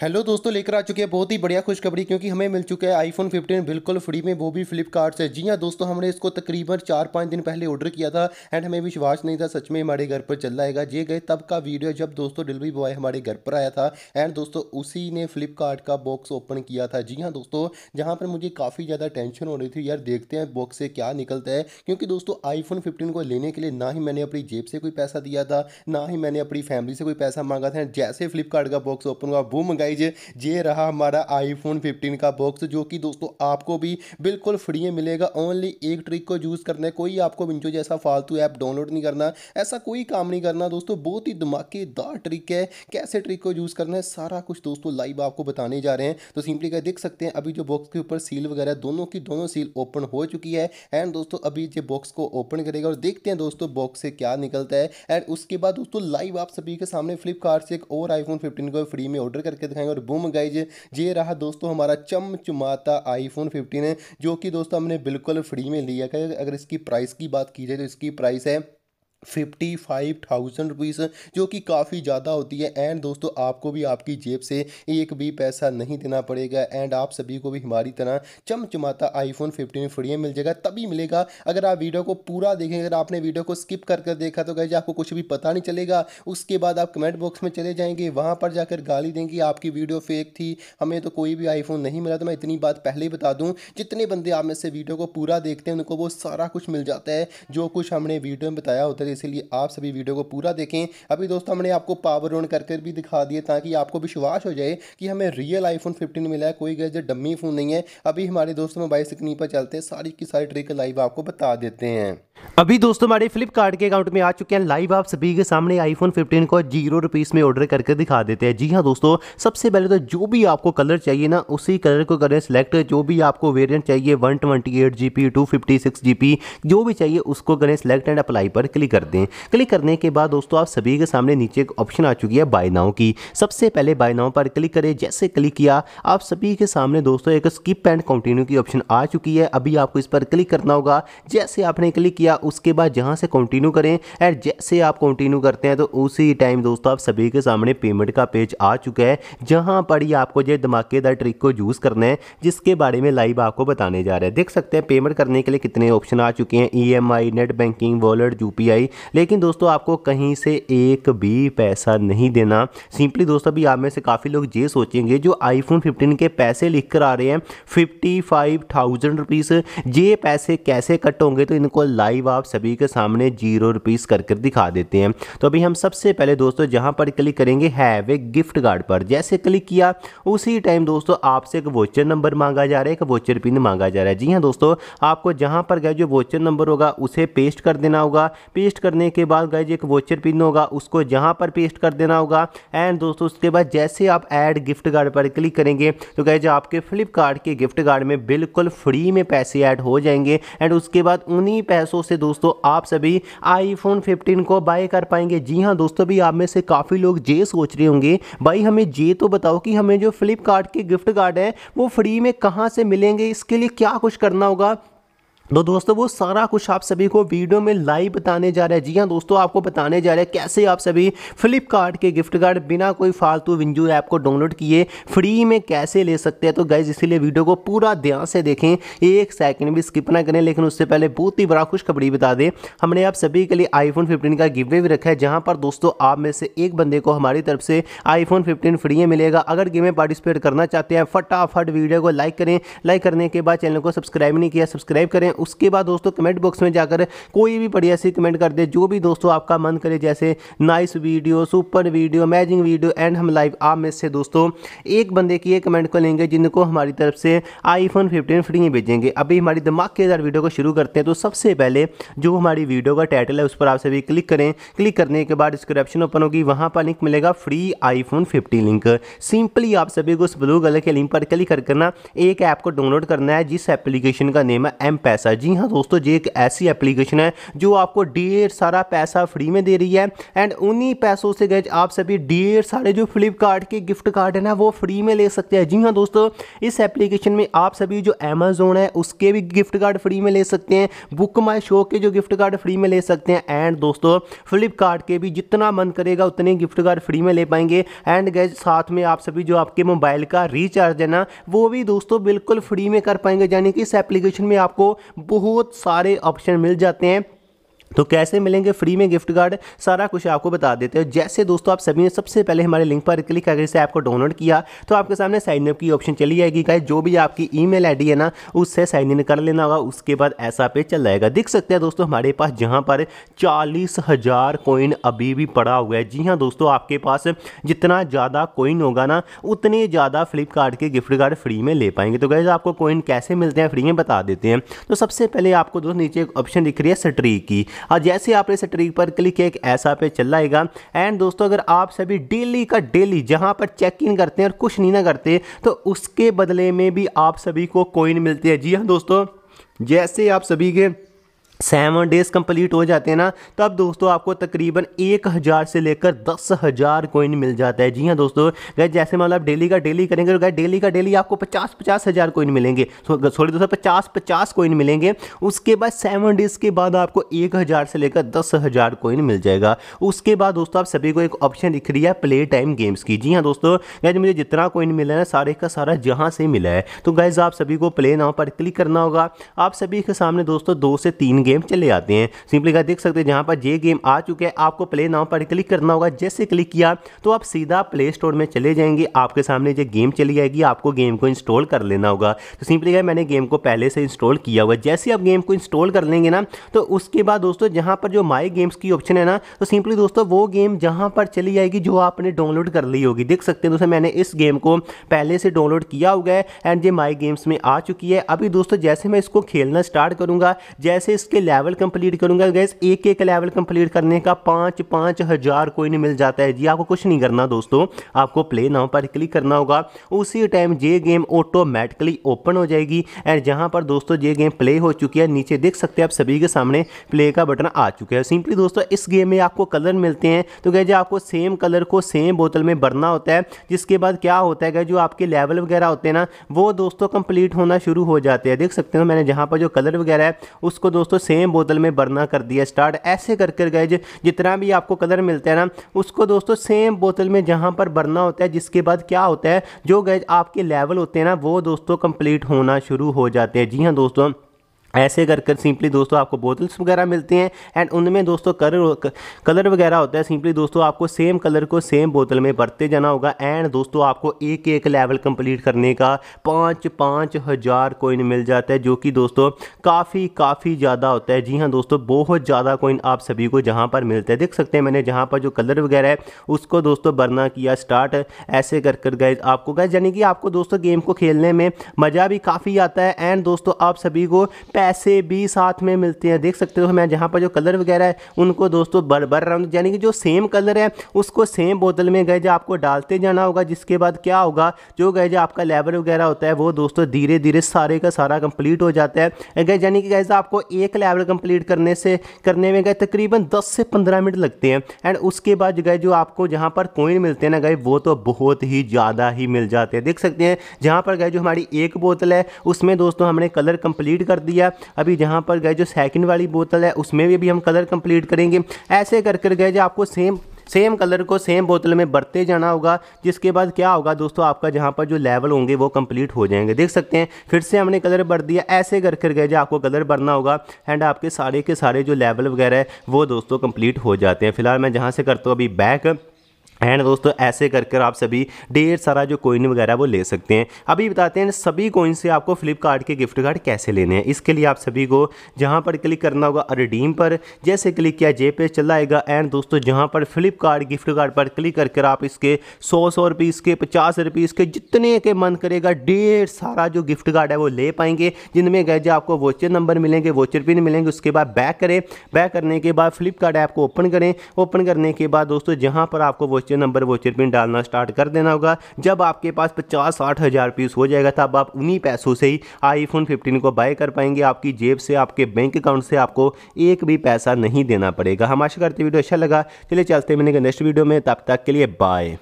hello दोस्तों लेकर आ चुके हैं बहुत ही बढ़िया खुशखबरी क्योंकि हमें मिल चुका है आईफोन 15 बिल्कुल फ्री में वो भी फ्लिपकार्ट से जी हाँ दोस्तों हमने इसको तकरीबन चार पाँच दिन पहले ऑर्डर किया था एंड हमें विश्वास नहीं था सच में हमारे घर पर चल जाएगा ये गए तब का वीडियो जब दोस्तों डिलीवरी बॉय हमारे घर पर आया था एंड दोस्तों उसी ने फ्लिपकार्ट का बॉक्स ओपन किया था जी हाँ दोस्तों जहाँ पर मुझे काफ़ी ज़्यादा टेंशन हो रही थी यार देखते हैं बॉक्स से क्या निकलता है क्योंकि दोस्तों आईफोन फिफ्टीन को लेने के लिए ना ही मैंने अपनी जेब से कोई पैसा दिया था ना ही मैंने अपनी फैमिली से कोई पैसा मांगा था जैसे फ्लिपकार्ट का बॉक्स ओपन हुआ वो गाइज ये रहा हमारा आईफोन 15 का बॉक्स जो कि दोस्तों आपको भी बिल्कुल फ्री में मिलेगा ओनली एक ट्रिक को यूज़ करना है कोई आपको विंजो जैसा फालतू ऐप डाउनलोड नहीं करना ऐसा कोई काम नहीं करना दोस्तों बहुत ही धमाकेदार ट्रिक है कैसे ट्रिक को यूज़ करना है सारा कुछ दोस्तों लाइव आपको बताने जा रहे हैं तो सिंपली क्या देख सकते हैं अभी जो बॉक्स के ऊपर सील वगैरह दोनों की दोनों सील ओपन हो चुकी है एंड दोस्तों अभी जो बॉक्स को ओपन करेगा और देखते हैं दोस्तों बॉक्स से क्या निकलता है एंड उसके बाद दोस्तों लाइव आप सभी के सामने फ्लिपकार्ट से एक और आईफोन फिफ्टीन को फ्री में ऑर्डर करके दिखाएंगे और बूम गाइज ये रहा दोस्तों हमारा चमचमाता आईफोन फिफ्टीन है जो कि दोस्तों हमने बिल्कुल फ्री में लिया है अगर इसकी प्राइस की बात की जाए तो इसकी प्राइस है फिफ्टी फाइव थाउजेंड रुपीज़ जो कि काफ़ी ज़्यादा होती है एंड दोस्तों आपको भी आपकी जेब से एक भी पैसा नहीं देना पड़ेगा एंड आप सभी को भी हमारी तरह चमचमाता आईफोन फिफ्टीन फ्री में मिल जाएगा तभी मिलेगा अगर आप वीडियो को पूरा देखें अगर आपने वीडियो को स्किप कर कर देखा तो कहे आपको कुछ भी पता नहीं चलेगा उसके बाद आप कमेंट बॉक्स में चले जाएंगे वहाँ पर जाकर गाली देंगे आपकी वीडियो फेक थी हमें तो कोई भी आईफोन नहीं मिला तो मैं इतनी बात पहले ही बता दूँ जितने बंदे आप में से वीडियो को पूरा देखते हैं उनको वो सारा कुछ मिल जाता है जो कुछ हमने वीडियो में बताया होता है है इसीलिए आप सभी वीडियो को पूरा देखें अभी दोस्तों हमने आपको पावर ऑन कर भी दिखा दिए ताकि आपको विश्वास हो जाए कि हमें रियल आईफोन 15 मिला है कोई गैस डम्मी फ़ोन नहीं है अभी हमारे दोस्तों मोबाइल स्क्रीन पर चलते हैं सारी की सारी ट्रिक लाइव आपको बता देते हैं अभी दोस्तों हमारे फ्लिपकार्ट के अकाउंट में आ चुके हैं लाइव आप सभी के सामने आईफोन 15 को जीरो रुपीस में ऑर्डर करके दिखा देते हैं जी हाँ दोस्तों सबसे पहले तो जो भी आपको कलर चाहिए ना उसी कलर को करें सेलेक्ट जो भी आपको वेरिएंट चाहिए one twenty eight G B two fifty six G B जो भी चाहिए उसको करें सेलेक्ट एंड अप्लाई पर क्लिक कर दें क्लिक करने के बाद दोस्तों आप सभी के सामने नीचे एक ऑप्शन आ चुकी है बाय नाउ की सबसे पहले बाय नाउ पर क्लिक करें जैसे क्लिक किया आप सभी के सामने दोस्तों एक स्किप एंड कंटिन्यू की ऑप्शन आ चुकी है अभी आपको इस पर क्लिक करना होगा जैसे आपने क्लिक किया किया उसके बाद जहाँ से कंटिन्यू करें एंड जैसे आप कंटिन्यू करते हैं तो उसी टाइम दोस्तों आप सभी के सामने पेमेंट का पेज आ चुका है जहाँ पर ही आपको जो धमाकेदार ट्रिक को यूज़ करना है जिसके बारे में लाइव आपको बताने जा रहा है देख सकते हैं पेमेंट करने के लिए कितने ऑप्शन आ चुके हैं ई नेट बैंकिंग वॉलेट यू लेकिन दोस्तों आपको कहीं से एक भी पैसा नहीं देना सिंपली दोस्तों अभी आप में से काफ़ी लोग ये सोचेंगे जो आईफोन 15 के पैसे लिख आ रहे हैं फिफ्टी फाइव थाउजेंड रुपीज़ ये पैसे कैसे कट होंगे तो इनको लाइव लाइव आप सभी के सामने जीरो रुपीस कर कर दिखा देते हैं तो अभी हम सबसे पहले दोस्तों जहां पर क्लिक करेंगे हैव ए गिफ्ट कार्ड पर जैसे क्लिक किया उसी टाइम दोस्तों आपसे एक वोचर नंबर मांगा जा रहा है एक वोचर पिन मांगा जा रहा है जी हाँ दोस्तों आपको जहाँ पर गए जो वोचर नंबर होगा उसे पेस्ट कर देना होगा पेस्ट करने के बाद गए जो एक वोचर पिन होगा उसको जहाँ पर पेस्ट कर देना होगा एंड दोस्तों उसके बाद जैसे आप एड गिफ्ट कार्ड पर क्लिक करेंगे तो गए जो आपके फ्लिपकार्ट के गिफ्ट कार्ड में बिल्कुल फ्री में पैसे ऐड हो जाएंगे एंड उसके बाद उन्हीं पैसों से दोस्तों आप सभी आईफोन 15 को बाय कर पाएंगे जी हाँ दोस्तों भी आप में से काफ़ी लोग जे सोच रहे होंगे भाई हमें जे तो बताओ कि हमें जो फ्लिपकार्ट के गिफ्ट कार्ड है वो फ्री में कहाँ से मिलेंगे इसके लिए क्या कुछ करना होगा तो दोस्तों वो सारा कुछ आप सभी को वीडियो में लाइव बताने जा रहा है जी हाँ दोस्तों आपको बताने जा रहा है कैसे आप सभी फ्लिपकार्ट के गिफ्ट कार्ड बिना कोई फालतू विंजू ऐप को डाउनलोड किए फ्री में कैसे ले सकते हैं तो गाइज इसीलिए वीडियो को पूरा ध्यान से देखें एक सेकंड भी स्किप ना करें लेकिन उससे पहले बहुत ही बड़ा खुशखबरी बता दें हमने आप सभी के लिए आईफोन फिफ्टीन का गिफ्ट भी रखा है जहाँ पर दोस्तों आप में से एक बंदे को हमारी तरफ से आईफोन फिफ्टीन फ्री में मिलेगा अगर गेम में पार्टिसिपेट करना चाहते हैं फटाफट वीडियो को लाइक करें लाइक करने के बाद चैनल को सब्सक्राइब नहीं किया सब्सक्राइब करें उसके बाद दोस्तों कमेंट बॉक्स में जाकर कोई भी बढ़िया सी कमेंट कर दे जो भी दोस्तों आपका मन करे जैसे nice video super video amazing video and हम लाइव आप में से दोस्तों एक बंदे की ये कमेंट को लेंगे जिनको हमारी तरफ से आईफोन फिफ्टीन फ्री भेजेंगे अभी हमारी धमाकेदार वीडियो को शुरू करते हैं तो सबसे पहले जो हमारी वीडियो का टाइटल है उस पर आप सभी क्लिक करें क्लिक करने के बाद डिस्क्रिप्शन ओपन होगी वहाँ पर लिंक मिलेगा free iPhone fifty link simply आप सभी को उस ब्लू कलर के लिंक पर क्लिक कर करना एक ऐप को डाउनलोड करना है जिस एप्लीकेशन का नेम है एम पैसा जी हाँ दोस्तों ये एक ऐसी एप्लीकेशन है जो आपको ढेर सारा पैसा फ्री में दे रही है एंड उन्हीं पैसों से गए आप सभी ढेर सारे जो फ्लिपकार्ट के गिफ्ट कार्ड है ना वो फ्री में ले सकते हैं जी हाँ दोस्तों इस एप्लीकेशन में आप सभी जो अमेजोन है उसके भी गिफ्ट कार्ड फ्री में ले सकते हैं बुक माई शो के जो गिफ्ट कार्ड फ्री में ले सकते हैं एंड दोस्तों फ्लिपकार्ट के भी जितना मन करेगा उतने गिफ्ट कार्ड फ्री में ले पाएंगे एंड गए साथ में आप सभी जो आपके मोबाइल का रिचार्ज है ना वो भी दोस्तों बिल्कुल फ्री में कर पाएंगे यानी कि इस एप्लीकेशन में आपको बहुत सारे ऑप्शन मिल जाते हैं तो कैसे मिलेंगे फ्री में गिफ्ट कार्ड सारा कुछ आपको बता देते हैं जैसे दोस्तों आप सभी ने सबसे पहले हमारे लिंक पर क्लिक करके इसे आपको डाउनलोड किया तो आपके सामने साइन अप की ऑप्शन चली जाएगी गाइस जो भी आपकी ईमेल आईडी है ना उससे साइन इन कर लेना होगा उसके बाद ऐसा पे चल जाएगा देख सकते हैं दोस्तों हमारे पास जहाँ पर चालीस हज़ार अभी भी पड़ा हुआ है जी हाँ दोस्तों आपके पास जितना ज़्यादा कोइन होगा ना उतने ज़्यादा फ्लिपकार्ट के गिफ्ट कार्ड फ्री में ले पाएंगे तो गैस आपको कोइन कैसे मिलते हैं फ्री में बता देते हैं तो सबसे पहले आपको दोस्तों नीचे एक ऑप्शन दिख रही है स्ट्री की और जैसे आपने इस ट्रिक पर क्लिक एक ऐसा पे चल जाएगा एंड दोस्तों अगर आप सभी डेली का डेली जहाँ पर चेक इन करते हैं और कुछ नहीं ना करते तो उसके बदले में भी आप सभी को कोइन मिलती है जी हाँ दोस्तों जैसे आप सभी के सेवन डेज कंप्लीट हो जाते हैं ना तब तो दोस्तों आपको तकरीबन एक हज़ार से लेकर दस हज़ार कोइन मिल जाता है जी हाँ दोस्तों गए जैसे मतलब डेली का डेली करेंगे तो गए डेली का डेली आपको पचास पचास हज़ार कोइन मिलेंगे सॉरी दोस्तों पचास पचास कोइन मिलेंगे उसके बाद सेवन डेज़ के बाद आपको एक हज़ार से लेकर दस हज़ार कोइन मिल जाएगा उसके बाद दोस्तों आप सभी को एक ऑप्शन दिख रही है प्ले टाइम गेम्स की जी हाँ दोस्तों गैज मुझे जितना कोइन मिला है सारे का सारा जहाँ से मिला है तो गैज़ आप सभी को प्ले नाव पर क्लिक करना होगा आप सभी के सामने दोस्तों दो से तीन गेम चले आते हैं सिंपली देख सकते हैं जहां पर ये गेम आ चुके हैं आपको प्ले नाउ पर क्लिक करना होगा जैसे क्लिक किया तो आप सीधा प्ले स्टोर में चले जाएंगे आपके सामने जो गेम चली जाएगी आपको गेम को इंस्टॉल कर लेना होगा तो सिंपली क्या मैंने गेम को पहले से इंस्टॉल किया हुआ जैसे आप गेम को इंस्टॉल कर लेंगे ना तो उसके बाद दोस्तों जहां पर जो माई गेम्स की ऑप्शन है ना तो सिंपली दोस्तों वो गेम जहाँ पर चली जाएगी जो आपने डाउनलोड कर ली होगी देख सकते हैं दोस्तों मैंने इस गेम को पहले से डाउनलोड किया हुआ है एंड ये माई गेम्स में आ चुकी है अभी दोस्तों जैसे मैं इसको खेलना स्टार्ट करूँगा जैसे इसके के लेवल कंप्लीट करूंगा गैस एक एक लेवल कंप्लीट करने का पांच पांच हज़ार कोई नहीं मिल जाता है जी आपको कुछ नहीं करना दोस्तों आपको प्ले नाउ पर क्लिक करना होगा उसी टाइम ये गेम ऑटोमेटिकली ओपन हो जाएगी एंड जहां पर दोस्तों ये गेम प्ले हो चुकी है नीचे देख सकते हैं आप सभी के सामने प्ले का बटन आ चुका है सिंपली दोस्तों इस गेम में आपको कलर मिलते हैं तो गैज आपको सेम कलर को सेम बोतल में भरना होता है जिसके बाद क्या होता है जो आपके लेवल वगैरह होते हैं ना वो दोस्तों कंप्लीट होना शुरू हो जाते हैं देख सकते हो मैंने जहां पर जो कलर वगैरह है उसको दोस्तों सेम बोतल में भरना कर दिया स्टार्ट ऐसे कर कर गए जितना भी आपको कलर मिलता है ना उसको दोस्तों सेम बोतल में जहाँ पर भरना होता है जिसके बाद क्या होता है जो गैज आपके लेवल होते हैं ना वो दोस्तों कंप्लीट होना शुरू हो जाते हैं जी हाँ दोस्तों ऐसे कर कर सिंपली दोस्तों आपको बोतल्स वगैरह मिलती हैं एंड उनमें दोस्तों कलर कलर वगैरह होता है सिंपली दोस्तों आपको सेम कलर को सेम बोतल में भरते जाना होगा एंड दोस्तों आपको एक एक लेवल कंप्लीट करने का पाँच पाँच हज़ार कोइन मिल जाता है जो कि दोस्तों काफ़ी काफ़ी ज़्यादा होता है जी हाँ दोस्तों बहुत ज़्यादा कोइन आप सभी को जहाँ पर मिलता है देख सकते हैं मैंने जहाँ पर जो कलर वगैरह है उसको दोस्तों भरना किया स्टार्ट ऐसे कर कर गए आपको गए यानी कि आपको दोस्तों गेम को खेलने में मज़ा भी काफ़ी आता है एंड दोस्तों आप सभी को पैसे भी साथ में मिलते हैं देख सकते हो मैं जहाँ पर जो कलर वगैरह है उनको दोस्तों भर भर रहा हूँ यानी कि जो सेम कलर है उसको सेम बोतल में गए जो आपको डालते जाना होगा जिसके बाद क्या होगा जो गए जो आपका लेबर वगैरह होता है वो दोस्तों धीरे धीरे सारे का सारा कंप्लीट हो जाता है गए यानी कि गए आपको एक लेवल कंप्लीट करने से करने में गए तकरीबन दस से पंद्रह मिनट लगते हैं एंड उसके बाद गए जो आपको जहाँ पर कोइन मिलते हैं ना गए वो तो बहुत ही ज़्यादा ही मिल जाते हैं देख सकते हैं जहाँ पर गए जो हमारी एक बोतल है उसमें दोस्तों हमने कलर कंप्लीट कर दिया अभी जहाँ पर गए जो सेकंड वाली बोतल है उसमें भी अभी हम कलर कंप्लीट करेंगे ऐसे कर कर गए जो आपको सेम सेम कलर को सेम बोतल में बरते जाना होगा जिसके बाद क्या होगा दोस्तों आपका जहाँ पर जो लेवल होंगे वो कंप्लीट हो जाएंगे देख सकते हैं फिर से हमने कलर भर दिया ऐसे कर कर गए जो आपको कलर भरना होगा एंड आपके सारे के सारे जो लेवल वगैरह है वो दोस्तों कंप्लीट हो जाते हैं फिलहाल मैं जहाँ से करता हूँ अभी बैक एंड दोस्तों ऐसे कर कर आप सभी ढेर सारा जो कोइन वगैरह वो ले सकते हैं अभी बताते हैं सभी कोइन से आपको फ्लिपकार्ट के गिफ्ट कार्ड कैसे लेने हैं इसके लिए आप सभी को जहां पर क्लिक करना होगा रिडीम पर जैसे क्लिक किया जे पे चला आएगा एंड दोस्तों जहां पर फ्लिपकार्ट गिफ्ट कार्ड पर क्लिक कर कर आप इसके सौ सौ रुपीज़ के पचास रुपीज़ के जितने के मन करेगा ढेर सारा जो गिफ्ट कार्ड है वो ले पाएंगे जिनमें गए जो आपको वोचर नंबर मिलेंगे वोचर पिन मिलेंगे उसके बाद बैक करें बैक करने के बाद फ्लिपकार्ट ऐप को ओपन करें ओपन करने के बाद दोस्तों जहाँ पर आपको voucher question number voucher pin डालना स्टार्ट कर देना होगा जब आपके पास पचास साठ हज़ार पीस हो जाएगा तब आप उन्हीं पैसों से ही आईफोन 15 को बाय कर पाएंगे आपकी जेब से आपके बैंक अकाउंट से आपको एक भी पैसा नहीं देना पड़ेगा हम आशा करते वीडियो अच्छा लगा चलिए चलते मिलेंगे नेक्स्ट वीडियो में तब तक के लिए बाय